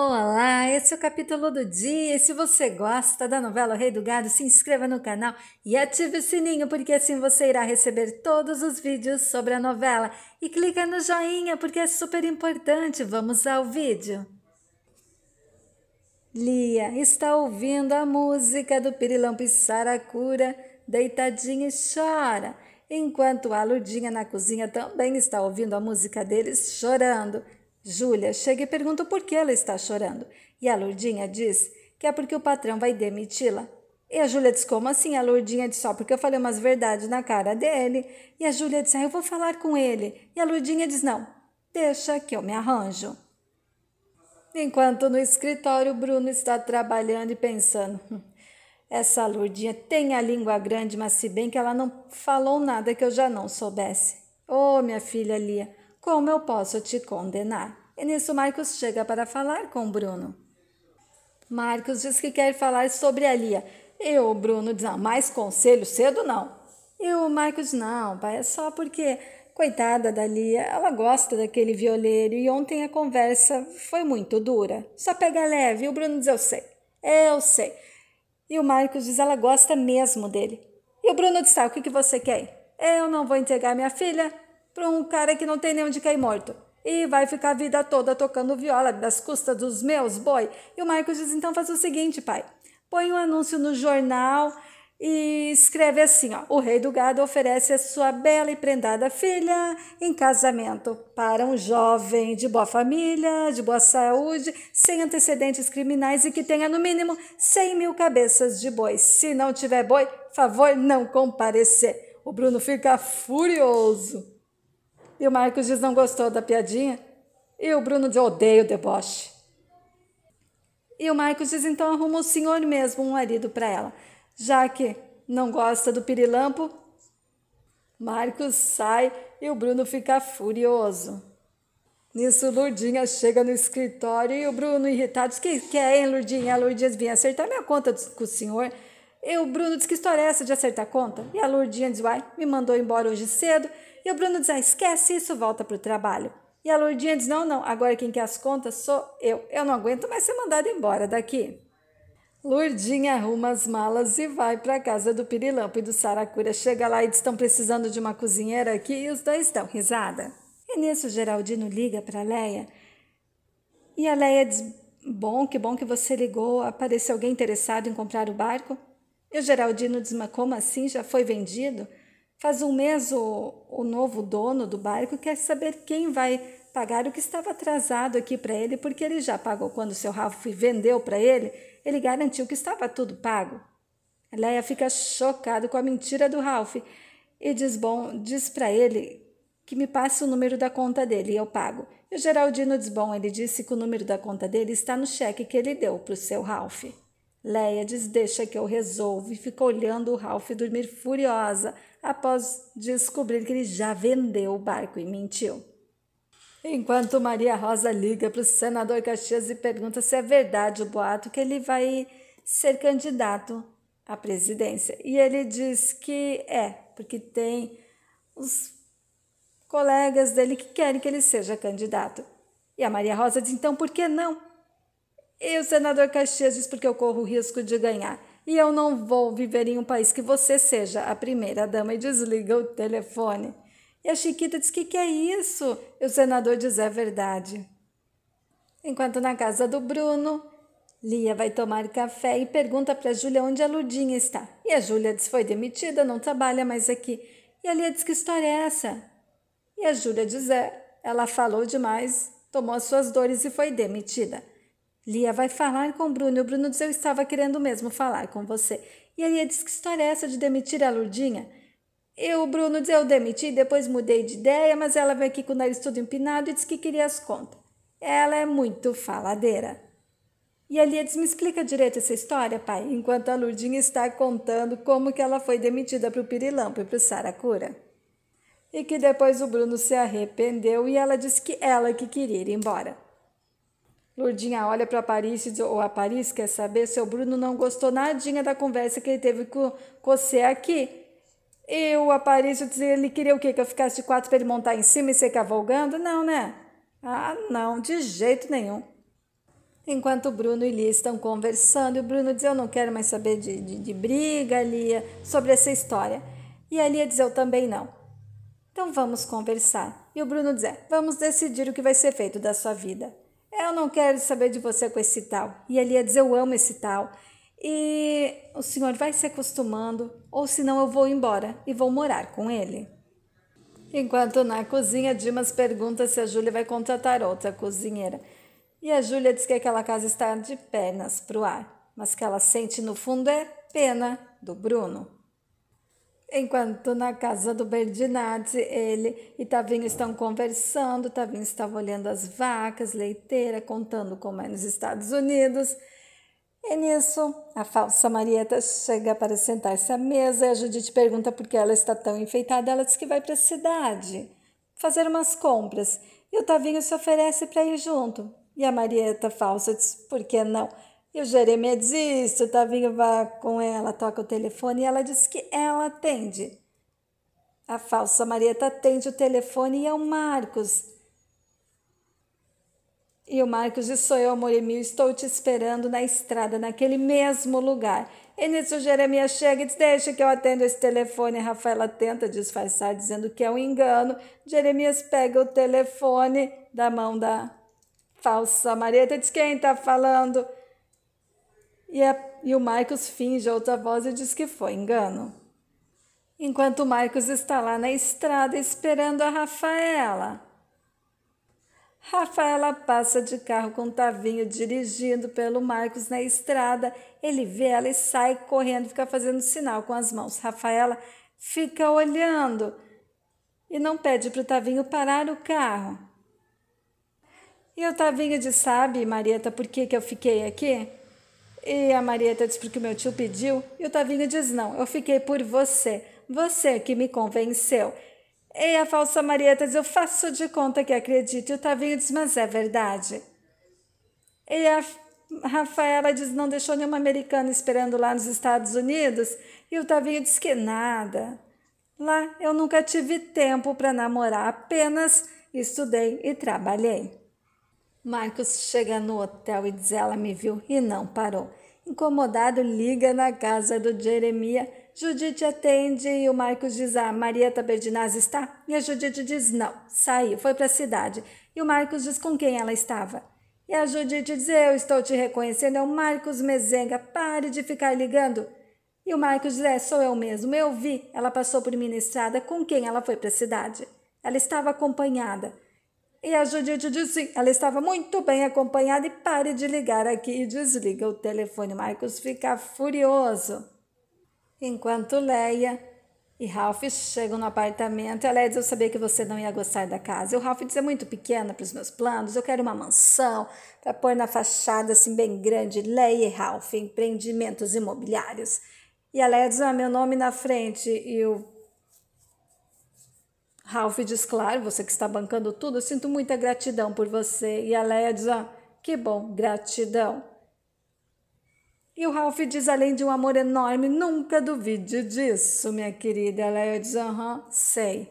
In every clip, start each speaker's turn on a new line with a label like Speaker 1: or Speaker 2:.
Speaker 1: Olá, esse é o capítulo do dia. E se você gosta da novela o Rei do Gado, se inscreva no canal e ative o sininho, porque assim você irá receber todos os vídeos sobre a novela. E clica no joinha, porque é super importante. Vamos ao vídeo. Lia está ouvindo a música do Pirilampo e Saracura, deitadinha e chora, enquanto a Ludinha na cozinha também está ouvindo a música deles chorando. Júlia chega e pergunta por que ela está chorando, e a Lourdinha diz que é porque o patrão vai demiti-la. E a Júlia diz: Como assim? A Lourdinha diz: Só porque eu falei umas verdades na cara dele. E a Júlia diz: ah, Eu vou falar com ele. E a Lourdinha diz: Não, deixa que eu me arranjo. Enquanto no escritório, Bruno está trabalhando e pensando. Hum, essa Lourdinha tem a língua grande, mas se bem que ela não falou nada que eu já não soubesse. Ô, oh, minha filha Lia, como eu posso te condenar? E é nisso Marcos chega para falar com Bruno. Marcos diz que quer falar sobre a Lia. E o Bruno diz: não, ah, mais conselho cedo não. E o Marcos: não, pai, é só porque, coitada da Lia, ela gosta daquele violeiro e ontem a conversa foi muito dura. Só pega leve. E o Bruno diz: eu sei, eu sei. E o Marcos diz: ela gosta mesmo dele. E o Bruno diz: tá, o que, que você quer? Eu não vou entregar minha filha, para um cara que não tem nem onde cair morto. E vai ficar a vida toda tocando viola das custas dos meus boi. E o Marcos diz: então faz o seguinte, pai. Põe um anúncio no jornal e escreve assim: ó, o rei do gado oferece a sua bela e prendada filha em casamento para um jovem de boa família, de boa saúde, sem antecedentes criminais e que tenha no mínimo 100 mil cabeças de boi. Se não tiver boi, favor não comparecer. O Bruno fica furioso. E o Marcos diz não gostou da piadinha. E o Bruno diz odeio o deboche. E o Marcos diz então arruma o senhor mesmo um marido para ela, já que não gosta do pirilampo. Marcos sai e o Bruno fica furioso. Nisso, Lurdinha chega no escritório e o Bruno, irritado, diz: que é, hein, Lurdinha? A Lurdinha diz: Vim acertar minha conta com o senhor. E o Bruno diz: Que história é essa de acertar conta? E a Lurdinha diz: Uai, me mandou embora hoje cedo e o Bruno diz: ah, esquece isso, volta para o trabalho. E a Lourdinha diz: não, não, agora quem quer as contas sou eu. Eu não aguento mais ser mandada embora daqui. Lourdinha arruma as malas e vai para a casa do Pirilampo e do Saracura. Chega lá e diz, estão precisando de uma cozinheira aqui e os dois dão risada. E nisso Geraldino liga para Leia. E a Leia diz, bom, que bom que você ligou, apareceu alguém interessado em comprar o barco? E o Geraldino diz, mas como assim, já foi vendido? Faz um mês o, o novo dono do barco quer saber quem vai pagar o que estava atrasado aqui para ele, porque ele já pagou quando o seu Ralph vendeu para ele, ele garantiu que estava tudo pago. Leia fica chocada com a mentira do Ralph e diz bom, diz para ele que me passe o número da conta dele e eu pago. E o Geraldino diz bom, ele disse que o número da conta dele está no cheque que ele deu para o seu Ralph. Leia diz deixa que eu resolvo e fica olhando o Ralph dormir furiosa, após descobrir que ele já vendeu o barco e mentiu. Enquanto Maria Rosa liga para o senador Caxias e pergunta se é verdade o boato que ele vai ser candidato à presidência. E ele diz que é, porque tem os colegas dele que querem que ele seja candidato. E a Maria Rosa diz: então por que não? E o senador Caxias diz: porque eu corro o risco de ganhar. E eu não vou viver em um país que você seja a primeira dama e desliga o telefone. E a Chiquita diz: Que que é isso? E o senador diz: É verdade. Enquanto na casa do Bruno, Lia vai tomar café e pergunta para Júlia onde a Ludinha está. E a Júlia diz: Foi demitida, não trabalha mais aqui. E a Lia diz: Que história é essa? E a Júlia diz: É, ela falou demais, tomou as suas dores e foi demitida. Lia vai falar com o Bruno. E o Bruno diz: Eu estava querendo mesmo falar com você. E a Lia diz: Que história é essa de demitir a Lurdinha? E o Bruno diz: Eu demiti, depois mudei de ideia, mas ela veio aqui com o nariz todo empinado e disse que queria as contas. Ela é muito faladeira. E a Lia diz: Me explica direito essa história, pai, enquanto a Lurdinha está contando como que ela foi demitida para o Pirilampo e para o Saracura. E que depois o Bruno se arrependeu e ela disse que ela que queria ir embora. Lurdinha, olha para Paris e diz: Ô, a Paris quer saber? Seu Bruno não gostou nadinha da conversa que ele teve com você aqui. Eu, o Paris, diz: ele queria o quê? Que eu ficasse de quatro para ele montar em cima e ser cavalgando? Não, né? Ah, não, de jeito nenhum. Enquanto o Bruno e Lia estão conversando, e o Bruno diz: Eu não quero mais saber de, de, de briga, Lia, sobre essa história. E a Lia diz: Eu também não. Então vamos conversar. E o Bruno diz: é, Vamos decidir o que vai ser feito da sua vida. Eu não quero saber de você com esse tal. E ele ia dizer: Eu amo esse tal. E o senhor vai se acostumando, ou senão eu vou embora e vou morar com ele. Enquanto na cozinha, Dimas pergunta se a Júlia vai contratar outra cozinheira. E a Júlia diz que aquela casa está de pernas para o ar, mas que ela sente no fundo é pena do Bruno. Enquanto na casa do Berdinazzi, ele e Tavinho estão conversando, Tavinho estava olhando as vacas, leiteira, contando como é nos Estados Unidos. E nisso, a falsa Marieta chega para sentar-se à mesa e a Judite pergunta por que ela está tão enfeitada. Ela diz que vai para a cidade fazer umas compras e o Tavinho se oferece para ir junto. E a Marieta falsa diz: por que não? E o Jeremias diz: o tá vindo vá com ela, toca o telefone e ela diz que ela atende. A falsa Marieta atende o telefone e é o Marcos. E o Marcos diz: Sou eu, amor Emil, estou te esperando na estrada, naquele mesmo lugar. E nisso o Jeremias chega e diz: Deixa que eu atendo esse telefone. A Rafaela tenta disfarçar, dizendo que é um engano. Jeremias pega o telefone da mão da falsa Marieta e diz: Quem está falando? E, a, e o Marcos finge outra voz e diz que foi engano. Enquanto o Marcos está lá na estrada esperando a Rafaela. Rafaela passa de carro com o Tavinho dirigindo pelo Marcos na estrada. Ele vê ela e sai correndo, fica fazendo sinal com as mãos. Rafaela fica olhando e não pede para o Tavinho parar o carro. E o Tavinho diz: Sabe, Marieta, por que, que eu fiquei aqui? E a Marieta diz porque meu tio pediu. E o Tavinho diz não, eu fiquei por você. Você que me convenceu. E a falsa Marieta diz eu faço de conta que acredito. E o Tavinho diz mas é verdade. E a Rafaela diz não deixou nenhuma americana esperando lá nos Estados Unidos. E o Tavinho diz que nada. Lá eu nunca tive tempo para namorar, apenas estudei e trabalhei. Marcos chega no hotel e diz ela me viu e não parou. Incomodado, liga na casa do Jeremia. Judite atende e o Marcos diz: Ah, Maria Taberdinaz está? E a Judite diz: Não, saiu, foi para a cidade. E o Marcos diz com quem ela estava. E a Judite diz: Eu estou te reconhecendo, é o Marcos Mezenga, pare de ficar ligando. E o Marcos diz: É, sou eu mesmo, eu vi. Ela passou por mim na estrada com quem ela foi para a cidade. Ela estava acompanhada. E a Judite disse: ela estava muito bem acompanhada e pare de ligar aqui e desliga o telefone. Marcos fica furioso. Enquanto Leia e Ralph chegam no apartamento, ela diz: Eu sabia que você não ia gostar da casa. E o Ralph diz: É muito pequena para os meus planos, eu quero uma mansão para pôr na fachada assim bem grande. Leia e Ralph, empreendimentos imobiliários. E a Leia diz: Ah, meu nome na frente. E o Ralph diz, claro, você que está bancando tudo, eu sinto muita gratidão por você. E a Leia diz, ah, que bom, gratidão. E o Ralph diz, além de um amor enorme, nunca duvide disso, minha querida. E a Leia diz, aham, sei.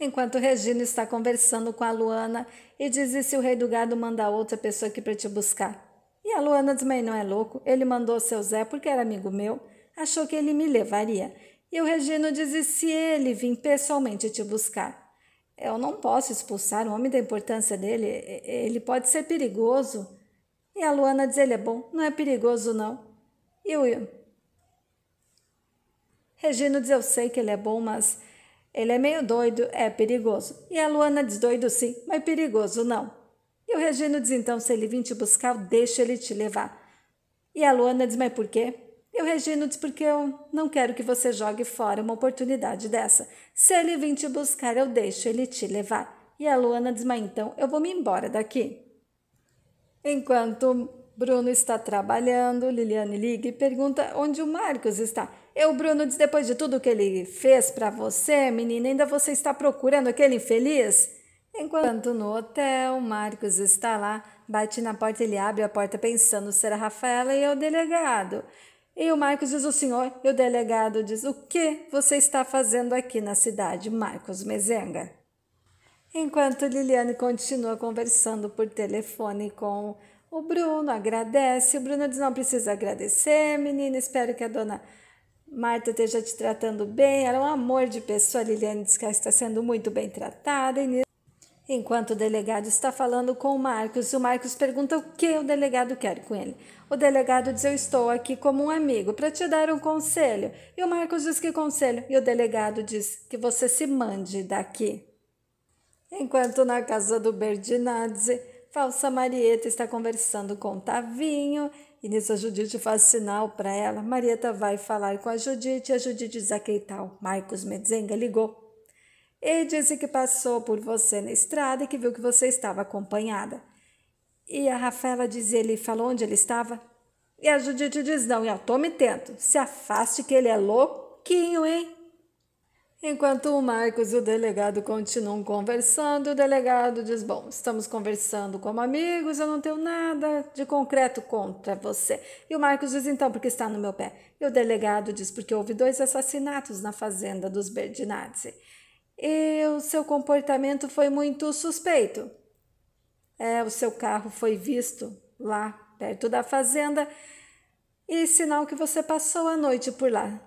Speaker 1: Enquanto Regina está conversando com a Luana e diz, e se o rei do gado mandar outra pessoa aqui para te buscar? E a Luana diz, mãe, não é louco, ele mandou seu Zé porque era amigo meu, achou que ele me levaria. E o Regino disse: se ele vir pessoalmente te buscar. Eu não posso expulsar o homem da importância dele, ele pode ser perigoso. E a Luana diz: ele é bom, não é perigoso, não. E o Will? Regino diz: eu sei que ele é bom, mas ele é meio doido, é perigoso. E a Luana diz: doido sim, mas perigoso não. E o Regino diz: então, se ele vir te buscar, deixa ele te levar. E a Luana diz: mas por quê? Eu regino diz porque eu não quero que você jogue fora uma oportunidade dessa. Se ele vem te buscar, eu deixo ele te levar. E a Luana diz, mas então eu vou me embora daqui. Enquanto Bruno está trabalhando, Liliane liga e pergunta onde o Marcos está. Eu, Bruno, diz, depois de tudo que ele fez para você, menina, ainda você está procurando aquele infeliz? Enquanto no hotel, Marcos está lá, bate na porta, ele abre a porta pensando ser a Rafaela e é o delegado. E o Marcos diz: O assim, senhor? E o delegado diz: O que você está fazendo aqui na cidade, Marcos Mezenga? Enquanto Liliane continua conversando por telefone com o Bruno, agradece. O Bruno diz: Não precisa agradecer, menina. Espero que a dona Marta esteja te tratando bem. Era é um amor de pessoa. Liliane diz que ela está sendo muito bem tratada. E Enquanto o delegado está falando com o Marcos, o Marcos pergunta o que o delegado quer com ele. O delegado diz: Eu estou aqui como um amigo para te dar um conselho. E o Marcos diz: Que conselho? E o delegado diz: Que você se mande daqui. Enquanto na casa do Berdinazzi, Falsa Marieta está conversando com Tavinho e nisso a Judite faz sinal para ela. Marieta vai falar com a Judite a Judite diz: Aqui tal. Tá Marcos Medzenga ligou e disse que passou por você na estrada e que viu que você estava acompanhada. E a Rafaela diz: ele falou onde ele estava? E a Judite diz: não, e eu tome tento. Se afaste que ele é louquinho, hein? Enquanto o Marcos e o delegado continuam conversando, o delegado diz: Bom, estamos conversando como amigos, eu não tenho nada de concreto contra você. E o Marcos diz: Então, porque está no meu pé? E o delegado diz: Porque houve dois assassinatos na fazenda dos Berdinazzi. E o seu comportamento foi muito suspeito. É, o seu carro foi visto lá perto da fazenda e sinal que você passou a noite por lá.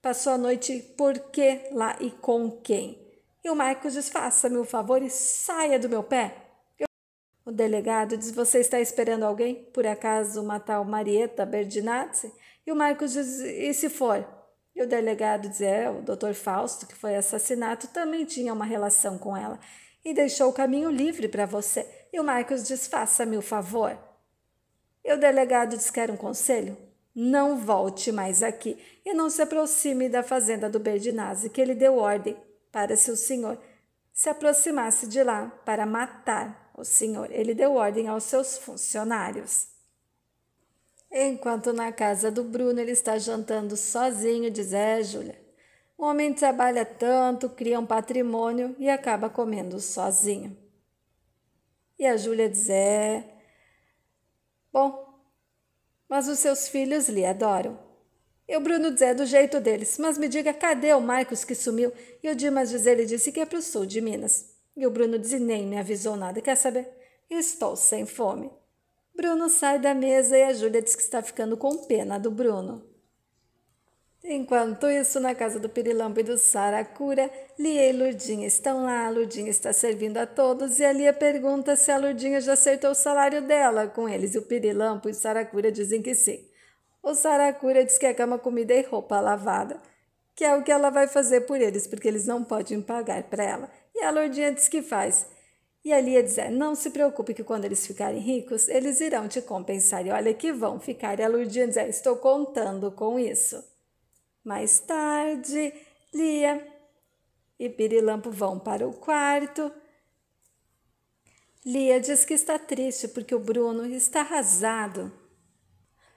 Speaker 1: Passou a noite por que lá e com quem? E o Marcos diz: faça-me o favor e saia do meu pé. Eu... O delegado diz: você está esperando alguém? Por acaso uma tal Marieta Berdinazzi? E o Marcos diz: e se for? E o delegado Zé, o doutor Fausto, que foi assassinado, também tinha uma relação com ela e deixou o caminho livre para você. E o Marcos diz, faça-me o favor. E o delegado diz, quer um conselho? Não volte mais aqui e não se aproxime da fazenda do Berdinazzi, que ele deu ordem para se o senhor se aproximasse de lá para matar o senhor. Ele deu ordem aos seus funcionários. Enquanto na casa do Bruno ele está jantando sozinho, diz é, Júlia. O homem trabalha tanto, cria um patrimônio e acaba comendo sozinho. E a Júlia diz é. Bom, mas os seus filhos lhe adoram. E o Bruno diz é do jeito deles, mas me diga cadê o Marcos que sumiu? E o Dimas diz ele disse que é para o sul de Minas. E o Bruno diz nem me avisou nada, quer saber? Estou sem fome. Bruno sai da mesa e a Júlia diz que está ficando com pena do Bruno. Enquanto isso, na casa do Pirilampo e do Saracura, Lia e Lurdinha estão lá. A Lurdinha está servindo a todos e a Lia pergunta se a Lurdinha já acertou o salário dela com eles. E o Pirilampo e o Saracura dizem que sim. O Saracura diz que é cama, comida e roupa lavada, que é o que ela vai fazer por eles, porque eles não podem pagar para ela. E a Lurdinha diz que faz. E a Lia diz: Não se preocupe que quando eles ficarem ricos, eles irão te compensar. E olha que vão ficar. E a Lurdinha diz: é, Estou contando com isso. Mais tarde, Lia e Pirilampo vão para o quarto. Lia diz que está triste porque o Bruno está arrasado.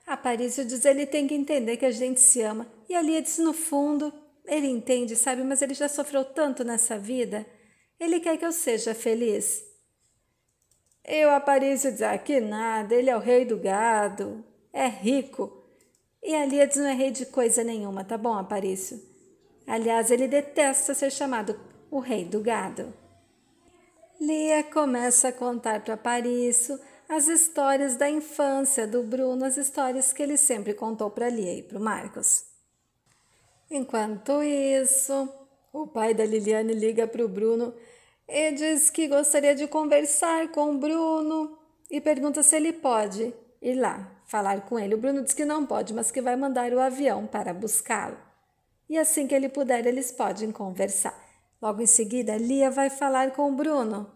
Speaker 1: Aparício diz: Ele tem que entender que a gente se ama. E a Lia diz: No fundo, ele entende, sabe, mas ele já sofreu tanto nessa vida. Ele quer que eu seja feliz. Eu apareço dizer ah, que nada, ele é o rei do gado, é rico. E Aliades não é rei de coisa nenhuma, tá bom, Aparício? Aliás, ele detesta ser chamado o rei do gado. Lia começa a contar para Aparício as histórias da infância do Bruno, as histórias que ele sempre contou para Lia e para o Marcos. Enquanto isso, o pai da Liliane liga para o Bruno e diz que gostaria de conversar com o Bruno e pergunta se ele pode ir lá falar com ele. O Bruno diz que não pode, mas que vai mandar o avião para buscá-lo. E assim que ele puder, eles podem conversar. Logo em seguida, Lia vai falar com o Bruno.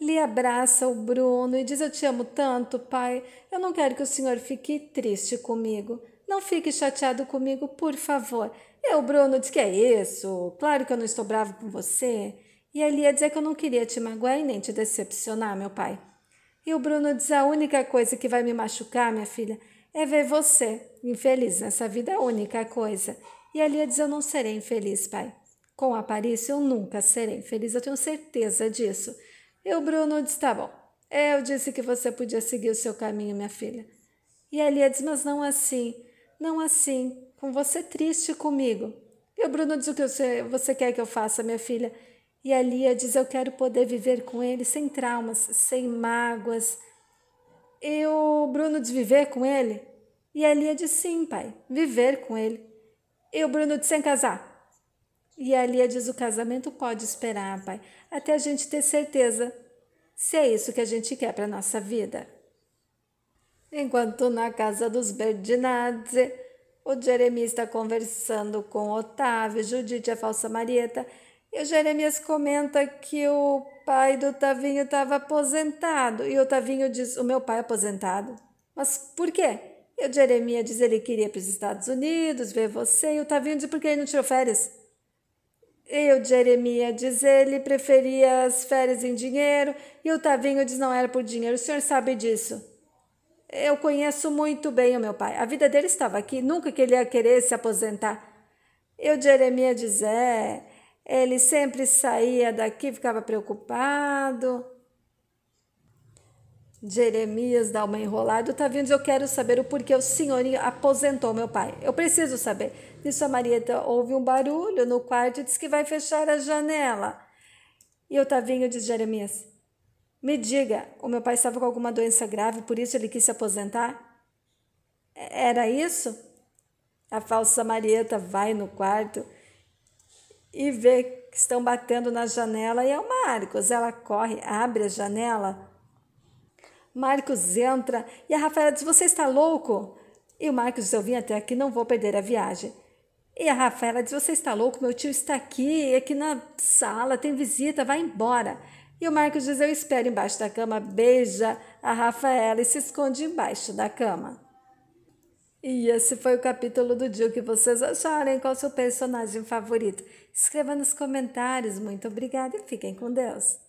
Speaker 1: Lia abraça o Bruno e diz: Eu te amo tanto, pai. Eu não quero que o senhor fique triste comigo. Não fique chateado comigo, por favor. Eu, Bruno, diz que é isso. Claro que eu não estou bravo com você. E ele ia dizer que eu não queria te magoar e nem te decepcionar, meu pai. E o Bruno diz: a única coisa que vai me machucar, minha filha, é ver você infeliz nessa vida, é a única coisa. E ele ia dizer: eu não serei infeliz, pai. Com Paris, eu nunca serei infeliz, eu tenho certeza disso. E o Bruno diz: tá bom. Eu disse que você podia seguir o seu caminho, minha filha. E a Lia diz: Mas não assim, não assim com você triste comigo. E o Bruno diz o que você, você quer que eu faça, minha filha. E a Lia diz: Eu quero poder viver com ele sem traumas, sem mágoas. E o Bruno diz: Viver com ele? E a Lia diz: Sim, pai, viver com ele. E o Bruno diz: Sem casar. E a Lia diz: O casamento pode esperar, pai, até a gente ter certeza se é isso que a gente quer para nossa vida. Enquanto na casa dos Berdinazzi. O Jeremias está conversando com Otávio, Judite, a falsa Marieta. E o Jeremias comenta que o pai do Tavinho estava aposentado. E o Tavinho diz: O meu pai é aposentado. Mas por quê? E o Jeremias diz: Ele queria ir para os Estados Unidos ver você. E o Tavinho diz: Por que ele não tirou férias? E o Jeremias diz: Ele preferia as férias em dinheiro. E o Tavinho diz: Não era por dinheiro. O senhor sabe disso. Eu conheço muito bem o meu pai. A vida dele estava aqui, nunca que ele ia querer se aposentar. Eu, Jeremias dizer, é, ele sempre saía daqui, ficava preocupado. Jeremias dá uma enrolada. Tá vindo, eu quero saber o porquê o senhorinho aposentou meu pai. Eu preciso saber. Nisso a Marieta ouve um barulho no quarto e diz que vai fechar a janela. E o Tavinho diz, Jeremias, me diga, o meu pai estava com alguma doença grave, por isso ele quis se aposentar? Era isso? A falsa Marieta vai no quarto e vê que estão batendo na janela e é o Marcos. Ela corre, abre a janela. Marcos entra e a Rafaela diz: Você está louco? E o Marcos diz: Eu vim até aqui, não vou perder a viagem. E a Rafaela diz: Você está louco? Meu tio está aqui, é aqui na sala, tem visita, vai embora. E o Marcos diz: Eu espero embaixo da cama, beija a Rafaela e se esconde embaixo da cama. E esse foi o capítulo do dia. O que vocês acharem? Qual o seu personagem favorito? Escreva nos comentários. Muito obrigada e fiquem com Deus.